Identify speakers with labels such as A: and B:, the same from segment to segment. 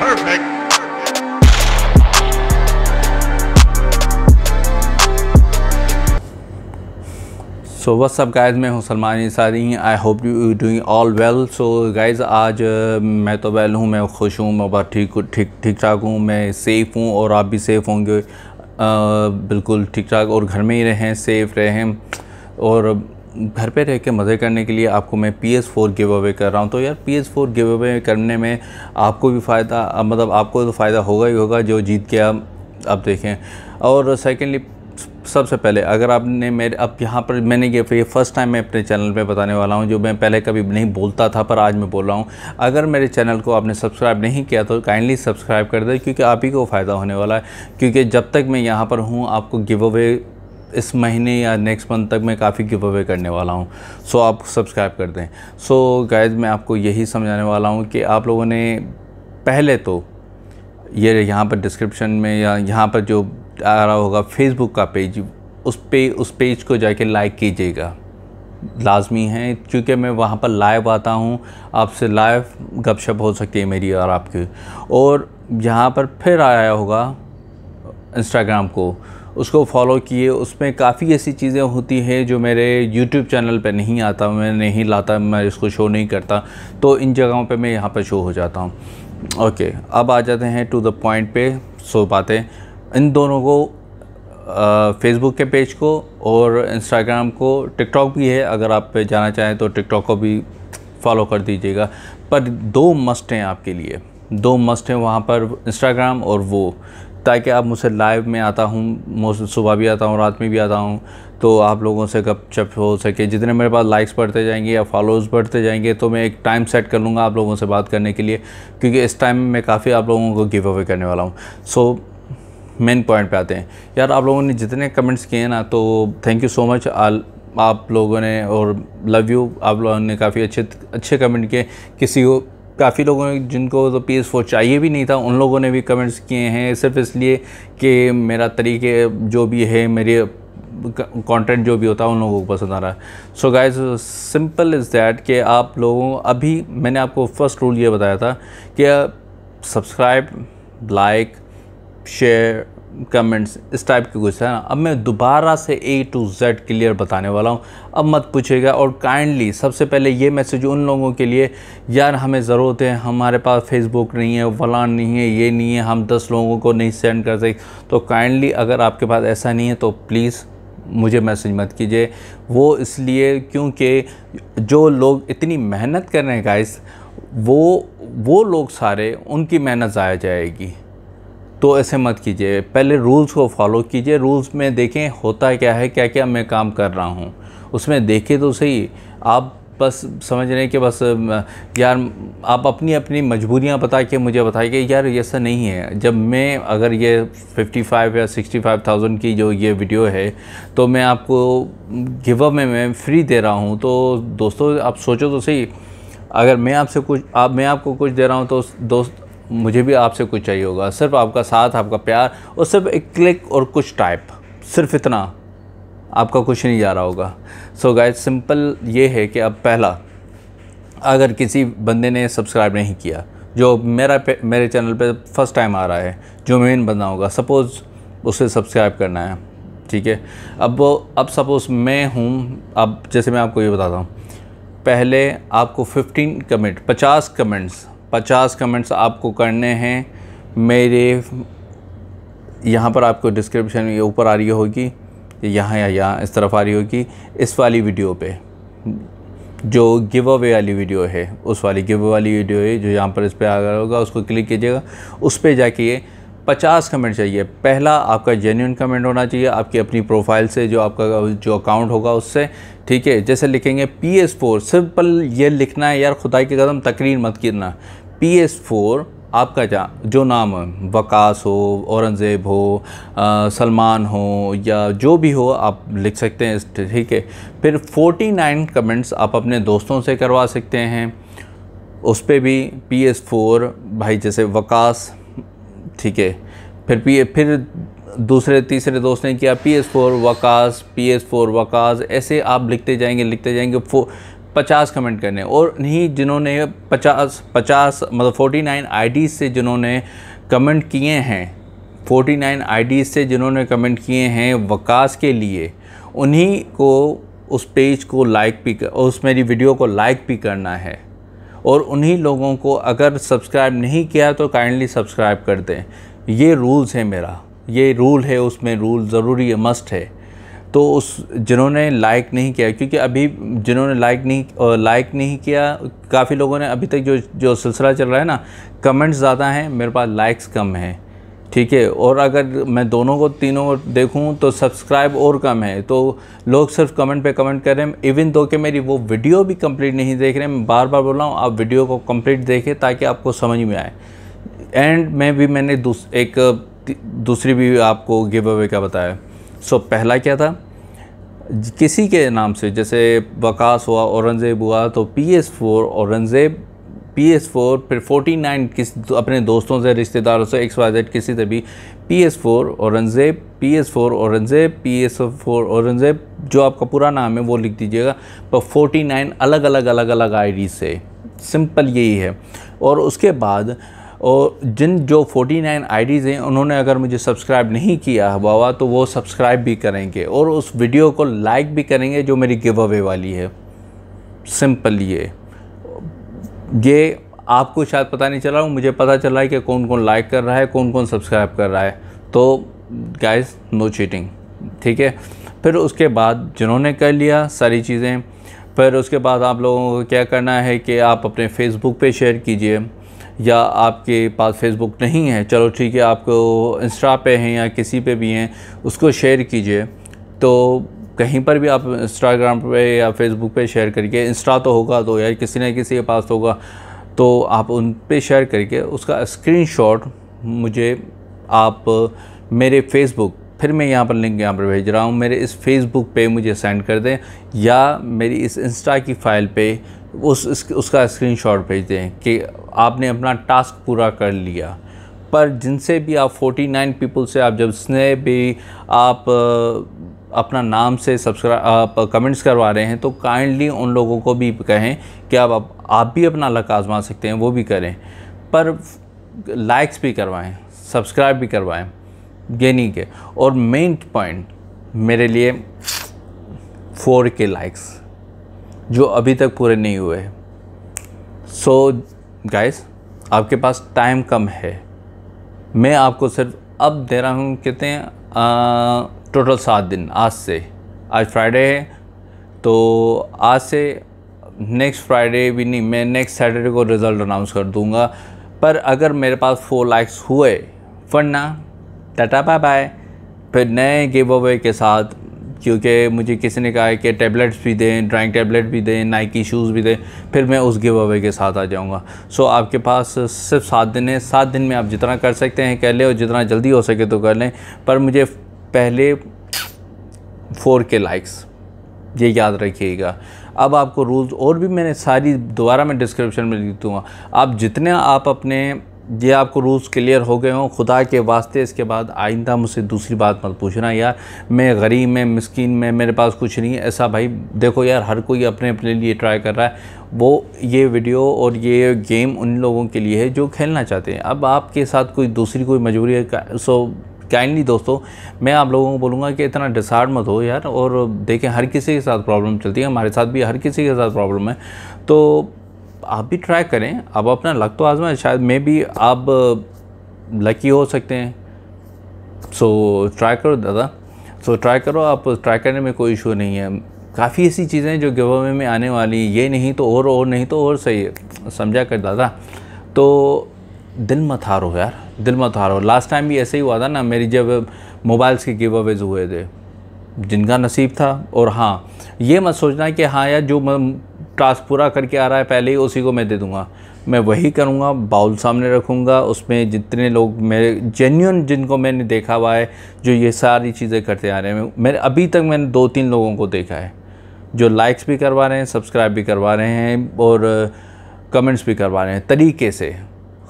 A: Perfect. सो बस सब guys मैं हूँ Salman Insari I hope you doing all well so guys आज uh, मैं तो वेल हूँ मैं खुश हूँ मैं बहुत ठीक ठीक ठीक ठाक हूँ मैं सेफ़ हूँ और आप भी सेफ़ होंगे uh, बिल्कुल ठीक ठाक और घर में ही रहें सेफ़ रहें और घर पे रह के मज़े करने के लिए आपको मैं P S four give away कर रहा हूँ तो यार P S four give away करने में आपको भी फ़ायदा मतलब आपको तो फ़ायदा होगा ही होगा जो जीत के आप अब देखें और सेकेंडली सबसे पहले अगर आपने मेरे अब यहाँ पर मैंने ये ये फर्स्ट टाइम मैं अपने चैनल पे बताने वाला हूँ जो मैं पहले कभी नहीं बोलता था पर आज मैं बोल रहा हूँ अगर मेरे चैनल को आपने सब्सक्राइब नहीं किया तो काइंडली सब्सक्राइब कर दें क्योंकि आप ही को फ़ायदा होने वाला है क्योंकि जब तक मैं यहाँ पर हूँ आपको गिव अवे इस महीने या नेक्स्ट मंथ तक मैं काफ़ी गिव अवे करने वाला हूँ सो so, आप सब्सक्राइब कर दें सो so, गाइज मैं आपको यही समझाने वाला हूँ कि आप लोगों ने पहले तो ये यहाँ पर डिस्क्रिप्शन में या यहाँ पर जो आ रहा होगा फेसबुक का पेज उस पे उस पेज को जाके लाइक कीजिएगा लाजमी है क्योंकि मैं वहाँ पर लाइव आता हूँ आपसे लाइव गपशप हो सकती है मेरी और आपकी और यहाँ पर फिर आया होगा इंस्टाग्राम को उसको फॉलो किए उसमें काफ़ी ऐसी चीज़ें होती हैं जो मेरे यूट्यूब चैनल पर नहीं आता मैं नहीं लाता मैं इसको शो नहीं करता तो इन जगहों पर मैं यहाँ पर शो हो जाता हूँ ओके अब आ जाते हैं टू द पॉइंट पे सो बातें इन दोनों को फेसबुक के पेज को और इंस्टाग्राम को टिकटॉक भी है अगर आप पे जाना चाहें तो टिकटॉक को भी फॉलो कर दीजिएगा पर दो मस्ट हैं आपके लिए दो मस्ट हैं वहाँ पर इंस्टाग्राम और वो ताकि आप मुझसे लाइव में आता हूँ सुबह भी आता हूँ रात में भी आता हूँ तो आप लोगों से गप चप हो सके जितने मेरे पास लाइक्स बढ़ते जाएंगे या फॉलोअर्स बढ़ते जाएंगे तो मैं एक टाइम सेट कर लूँगा आप लोगों से बात करने के लिए क्योंकि इस टाइम में काफ़ी आप लोगों को गिव अवे करने वाला हूँ सो मेन पॉइंट पे आते हैं यार आप लोगों ने जितने कमेंट्स किए ना तो thank you so much all आप लोगों ने और लव यू आप लोगों ने काफ़ी अच्छे अच्छे कमेंट किए किसी को काफ़ी लोगों ने जिनको तो पी फोर चाहिए भी नहीं था उन लोगों ने भी कमेंट्स किए हैं सिर्फ इसलिए कि मेरा तरीके जो भी है मेरे कंटेंट जो भी होता है उन लोगों को पसंद आ रहा है so guys simple is that कि आप लोगों अभी मैंने आपको फर्स्ट रूल ये बताया था कि सब्सक्राइब लाइक शेयर कमेंट्स इस टाइप के कुछ है ना अब मैं दोबारा से ए टू जेड क्लियर बताने वाला हूँ अब मत पूछेगा और काइंडली सबसे पहले ये मैसेज उन लोगों के लिए यार हमें ज़रूरत है हमारे पास फेसबुक नहीं है वलान नहीं है ये नहीं है हम दस लोगों को नहीं सेंड कर सकते तो काइंडली अगर आपके पास ऐसा नहीं है तो प्लीज़ मुझे मैसेज मत कीजिए वो इसलिए क्योंकि जो लोग इतनी मेहनत कर रहे हैं गाइस वो वो लोग सारे उनकी मेहनत ज़ाया जाएगी तो ऐसे मत कीजिए पहले रूल्स को फॉलो कीजिए रूल्स में देखें होता क्या है क्या क्या मैं काम कर रहा हूँ उसमें देखें तो सही आप बस समझ रहे हैं कि बस यार आप अपनी अपनी मजबूरियां बता के मुझे बताइए कि यार ऐसा नहीं है जब मैं अगर ये 55 या 65,000 की जो ये वीडियो है तो मैं आपको गिव अप में मैं फ्री दे रहा हूँ तो दोस्तों आप सोचो तो सही अगर मैं आपसे कुछ आप मैं आपको कुछ दे रहा हूँ तो दोस्त मुझे भी आपसे कुछ चाहिए होगा सिर्फ आपका साथ आपका प्यार और सिर्फ एक क्लिक और कुछ टाइप सिर्फ इतना आपका कुछ नहीं जा रहा होगा सो गाय सिंपल ये है कि अब पहला अगर किसी बंदे ने सब्सक्राइब नहीं किया जो मेरा मेरे चैनल पे फर्स्ट टाइम आ रहा है जो मेन बंदा होगा सपोज़ उसे सब्सक्राइब करना है ठीक है अब वो अब सपोज़ मैं हूँ अब जैसे मैं आपको ये बताता हूँ पहले आपको 15 कमेंट 50 कमेंट्स पचास कमेंट्स आपको करने हैं मेरे यहाँ पर आपको डिस्क्रिप्शन ये ऊपर आ रही होगी यहाँ या यहाँ इस तरफ आ रही होगी इस वाली वीडियो पे जो गिव अवे वाली वीडियो है उस वाली गिव वाली वीडियो है जो यहाँ पर इस पर आ रहा होगा उसको क्लिक कीजिएगा उस पर जाके ये पचास कमेंट चाहिए पहला आपका जेन्यून कमेंट होना चाहिए आपकी अपनी प्रोफाइल से जो आपका जो अकाउंट होगा उससे ठीक है जैसे लिखेंगे पी एस फोर सिंपल ये लिखना है यार खुदाई की कदम तकरीर मत करना पी एस फोर आपका जा जो नाम हो वकास हो औरंगज़ेब हो सलमान हो या जो भी हो आप लिख सकते हैं ठीक है फिर 49 कमेंट्स आप अपने दोस्तों से करवा सकते हैं उस पर भी पी एस फोर भाई जैसे वकास ठीक है फिर पी फिर दूसरे तीसरे दोस्त ने किया P S four Waqas P S four Waqas ऐसे आप लिखते जाएंगे लिखते जाएंगे फो पचास कमेंट करने और नहीं जिन्होंने पचास पचास मतलब फोर्टी नाइन आई से जिन्होंने कमेंट किए हैं फोर्टी नाइन आई से जिन्होंने कमेंट किए हैं वकास के लिए उन्हीं को उस पेज को लाइक भी कर उस मेरी वीडियो को लाइक भी करना है और उन्हीं लोगों को अगर सब्सक्राइब नहीं किया तो काइंडली सब्सक्राइब कर दें ये रूल्स है मेरा ये रूल है उसमें रूल ज़रूरी है मस्ट है तो उस जिन्होंने लाइक नहीं किया क्योंकि अभी जिन्होंने लाइक नहीं लाइक नहीं किया काफ़ी लोगों ने अभी तक जो जो सिलसिला चल रहा है ना कमेंट्स ज़्यादा हैं मेरे पास लाइक्स कम हैं ठीक है और अगर मैं दोनों को तीनों को देखूँ तो सब्सक्राइब और कम है तो लोग सिर्फ कमेंट पे कमेंट कर रहे हैं इवन दो कि मेरी वो वीडियो भी कंप्लीट नहीं देख रहे हैं बार बार बोल रहा हूँ आप वीडियो को कंप्लीट देखें ताकि आपको समझ में आए एंड में भी मैंने दूस, एक दूसरी भी आपको गिव अवे का बताया सो so, पहला क्या था किसी के नाम से जैसे वकास हुआ औरंगज़ेब हुआ तो P S four Aurangzeb P S four फिर फोर्टी नाइन किस अपने दोस्तों से रिश्तेदारों से एक्स वाई जेड किसी से भी P S four Aurangzeb P S four Aurangzeb P S four Aurangzeb जो आपका पूरा नाम है वो लिख दीजिएगा पर फोर्टी नाइन अलग अलग अलग अलग आई से सिंपल यही है और उसके बाद और जिन जो 49 आईडीज़ हैं उन्होंने अगर मुझे सब्सक्राइब नहीं किया बाबा तो वो सब्सक्राइब भी करेंगे और उस वीडियो को लाइक भी करेंगे जो मेरी गिव अवे वाली है सिंपल ये ये आपको शायद पता नहीं चला मुझे पता चला है कि कौन कौन लाइक कर रहा है कौन कौन सब्सक्राइब कर रहा है तो गाइस नो चीटिंग ठीक है फिर उसके बाद जिन्होंने कर लिया सारी चीज़ें फिर उसके बाद आप लोगों को क्या करना है कि आप अपने फेसबुक पे शेयर कीजिए या आपके पास फेसबुक नहीं है चलो ठीक है आपको इंस्टा पे हैं या किसी पे भी हैं उसको शेयर कीजिए तो कहीं पर भी आप इंस्टाग्राम पे या फेसबुक पे शेयर करके इंस्टा तो होगा तो यार किसी न किसी के पास तो होगा तो आप उन पर शेयर करके उसका स्क्रीन मुझे आप मेरे फेसबुक फिर मैं यहाँ पर लिंक यहाँ पर भेज रहा हूँ मेरे इस फेसबुक पे मुझे सेंड कर दें या मेरी इस इंस्टा की फ़ाइल पे उस उसका स्क्रीनशॉट भेज दें कि आपने अपना टास्क पूरा कर लिया पर जिनसे भी आप 49 पीपल से आप जब स्ने भी आप अपना नाम से सब्सक्राइब कमेंट्स करवा रहे हैं तो काइंडली उन लोगों को भी कहें कि आप आप, आप भी अपना लक आजमा सकते हैं वो भी करें पर लाइक्स भी करवाएं सब्सक्राइब भी करवाएं ये नहीं के और मेन पॉइंट मेरे लिए फोर के लाइक्स जो अभी तक पूरे नहीं हुए सो so, गाइस आपके पास टाइम कम है मैं आपको सिर्फ अब दे रहा हूँ कहते हैं टोटल सात दिन आज से आज फ्राइडे है तो आज से नेक्स्ट फ्राइडे भी नहीं मैं नेक्स्ट सैटरडे को रिज़ल्ट अनाउंस कर दूंगा पर अगर मेरे पास फोर लाइक्स हुए वरना टाटा बाय बाय फिर नए गिव अवे के साथ क्योंकि मुझे किसी ने कहा है कि टैबलेट्स भी दें ड्राइंग टैबलेट भी दें नाइकी शूज़ भी दें फिर मैं उस गिव अवे के साथ आ जाऊँगा सो so, आपके पास सिर्फ सात दिन है सात दिन में आप जितना कर सकते हैं कर लें और जितना जल्दी हो सके तो कर लें पर मुझे पहले फोर के लाइक्स ये याद रखिएगा अब आपको रूल्स और भी मैंने सारी दोबारा मैं डिस्क्रिप्शन में लिख दूँगा आप जितने आप अपने ये आपको रूल्स क्लियर हो गए हों खुदा के वास्ते इसके बाद आइंदा मुझसे दूसरी बात मत पूछना यार मैं गरीब में मस्किन में मेरे पास कुछ नहीं है ऐसा भाई देखो यार हर कोई अपने अपने लिए ट्राई कर रहा है वो ये वीडियो और ये गेम उन लोगों के लिए है जो खेलना चाहते हैं अब आपके साथ कोई दूसरी कोई मजबूरी है सो काइंडली दोस्तों मैं आप लोगों को बोलूँगा कि इतना डिसार्ड मत हो यार और देखें हर किसी के साथ प्रॉब्लम चलती है हमारे साथ भी हर किसी के साथ प्रॉब्लम है तो आप भी ट्राई करें अब अपना लक तो आजमाए शायद मे भी आप लकी uh, हो सकते हैं सो so, ट्राई करो दादा सो so, ट्राई करो आप ट्राई करने में कोई इशू नहीं है काफ़ी ऐसी चीज़ें जो गिव अवे में आने वाली ये नहीं तो और और नहीं तो और सही है समझा कर दादा तो दिल मत हारो यार दिल मत हारो लास्ट टाइम भी ऐसे ही हुआ था ना मेरी जब मोबाइल्स के गिव अवेज हुए थे जिनका नसीब था और हाँ ये मत सोचना कि हाँ यार जो टास्क पूरा करके आ रहा है पहले ही उसी को मैं दे दूँगा मैं वही करूँगा बाउल सामने रखूँगा उसमें जितने लोग मेरे जेन्यून जिनको मैंने देखा हुआ है जो ये सारी चीज़ें करते आ रहे हैं मेरे अभी तक मैंने दो तीन लोगों को देखा है जो लाइक्स भी करवा रहे हैं सब्सक्राइब भी करवा रहे हैं और कमेंट्स भी करवा रहे हैं तरीके से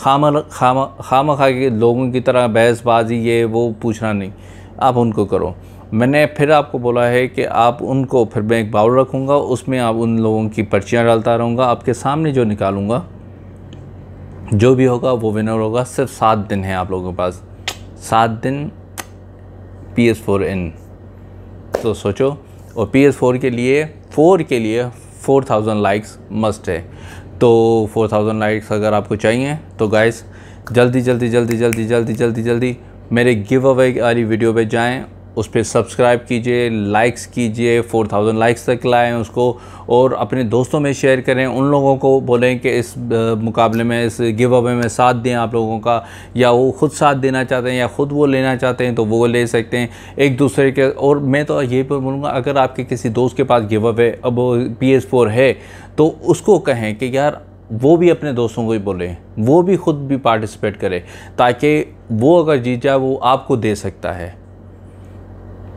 A: खाम खाम खाम खा के लोगों की तरह बहसबाजी ये वो पूछना नहीं आप उनको करो मैंने फिर आपको बोला है कि आप उनको फिर मैं एक बाउल रखूँगा उसमें आप उन लोगों की पर्चियाँ डालता रहूँगा आपके सामने जो निकालूँगा जो भी होगा वो विनर होगा सिर्फ सात दिन है आप लोगों के पास सात दिन पी एस फोर इन तो सोचो और पी एस फोर के लिए फ़ोर के लिए फ़ोर थाउजेंड लाइक्स मस्ट है तो 4000 लाइक्स अगर आपको चाहिए तो गाइस जल्दी जल्दी जल्दी जल्दी जल्दी जल्दी जल्दी मेरे गिव अवे वाली वीडियो पे जाएं उस पर सब्सक्राइब कीजिए लाइक्स कीजिए 4000 लाइक्स तक लाएं उसको और अपने दोस्तों में शेयर करें उन लोगों को बोलें कि इस मुकाबले में इस गिव अवे में साथ दें आप लोगों का या वो ख़ुद साथ देना चाहते हैं या ख़ुद वो लेना चाहते हैं तो वो ले सकते हैं एक दूसरे के और मैं तो यही पर बोलूँगा अगर आपके किसी दोस्त के पास गिव अवे अब पी है तो उसको कहें कि यार वो भी अपने दोस्तों को ही बोलें वो भी ख़ुद भी पार्टिसिपेट करें ताकि वो अगर जीत जाए वो आपको दे सकता है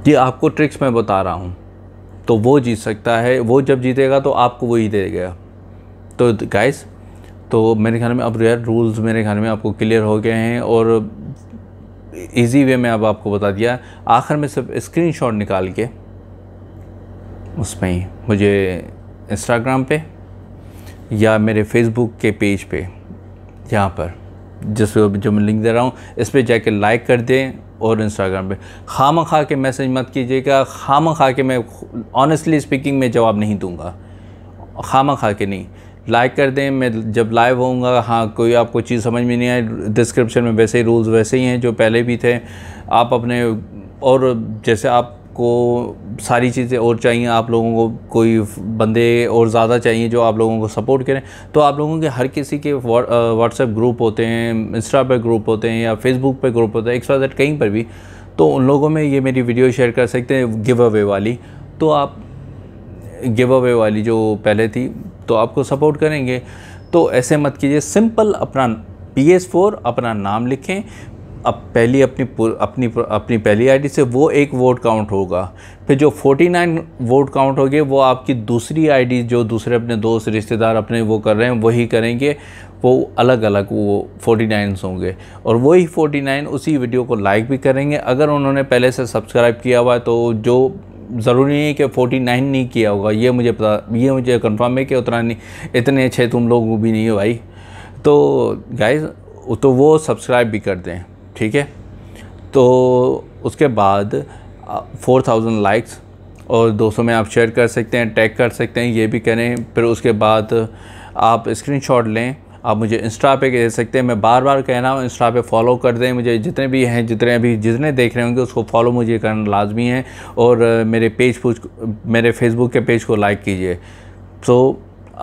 A: ये आपको ट्रिक्स मैं बता रहा हूँ तो वो जीत सकता है वो जब जीतेगा तो आपको वही देगा तो गाइस तो मेरे ख्याल में अब यार रूल्स मेरे ख्याल में आपको क्लियर हो गए हैं और इजी वे में अब आपको बता दिया आखिर में सब स्क्रीन निकाल के उसमें ही मुझे इंस्टाग्राम पे या मेरे फेसबुक के पेज पे यहाँ पर जिस जो मैं लिंक दे रहा हूँ इस पर जाके लाइक कर दें और इंस्टाग्राम पे खाम खा के मैसेज मत कीजिएगा खाम खा के मैं ऑनेस्टली स्पीकिंग में जवाब नहीं दूँगा खाम खा के नहीं लाइक कर दें मैं जब लाइव होऊंगा हाँ कोई आपको चीज़ समझ में नहीं आई डिस्क्रिप्शन में वैसे ही रूल्स वैसे ही हैं जो पहले भी थे आप अपने और जैसे आप आपको सारी चीज़ें और चाहिए आप लोगों को कोई बंदे और ज़्यादा चाहिए जो आप लोगों को सपोर्ट करें तो आप लोगों के हर किसी के व्हाट्सएप ग्रुप होते हैं इंस्टा पर ग्रुप होते हैं या फेसबुक पर ग्रुप होते हैं एक वाई कहीं पर भी तो उन लोगों में ये मेरी वीडियो शेयर कर सकते हैं गिव अवे वाली तो आप गिव अवे वाली जो पहले थी तो आपको सपोर्ट करेंगे तो ऐसे मत कीजिए सिंपल अपना पी एस फोर अपना नाम लिखें अब पहली अपनी अपनी अपनी पहली आईडी से वो एक वोट काउंट होगा फिर जो 49 वोट काउंट होगी वो आपकी दूसरी आईडी जो दूसरे अपने दोस्त रिश्तेदार अपने वो कर रहे हैं वही करेंगे वो अलग अलग वो 49 होंगे और वही 49 उसी वीडियो को लाइक भी करेंगे अगर उन्होंने पहले से सब्सक्राइब किया हुआ है तो जो ज़रूरी नहीं है कि नाइन नहीं किया होगा ये मुझे पता ये मुझे कंफर्म है कि उतना नहीं इतने अच्छे तुम लोग भी नहीं हो भाई तो गाइज तो वो सब्सक्राइब भी कर दें ठीक है तो उसके बाद फोर थाउजेंड लाइक्स और 200 में आप शेयर कर सकते हैं टैग कर सकते हैं ये भी करें फिर उसके बाद आप स्क्रीनशॉट लें आप मुझे इंस्टा पे दे सकते हैं मैं बार बार कह रहा हूँ इंस्टा पे फॉलो कर दें मुझे जितने भी हैं जितने अभी जितने देख रहे होंगे उसको फॉलो मुझे करना लाजमी है और मेरे पेज पूछ मेरे फेसबुक के पेज को लाइक कीजिए तो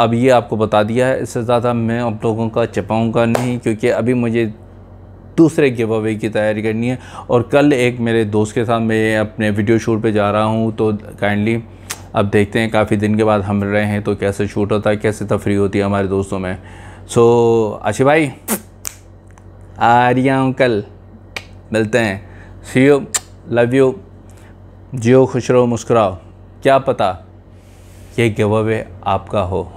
A: अब ये आपको बता दिया है इससे ज़्यादा मैं आप लोगों का चपाऊँगा नहीं क्योंकि अभी मुझे दूसरे गिव अवे की तैयारी करनी है और कल एक मेरे दोस्त के साथ मैं अपने वीडियो शूट पे जा रहा हूँ तो काइंडली अब देखते हैं काफ़ी दिन के बाद हम रहे हैं तो कैसे शूट होता है कैसे तफरी होती है हमारे दोस्तों में सो so, आशी भाई आ रही हूँ कल मिलते हैं सी यू लव यू जियो खुश रहो मुस्कुराओ क्या पता ये गिव अवे आपका हो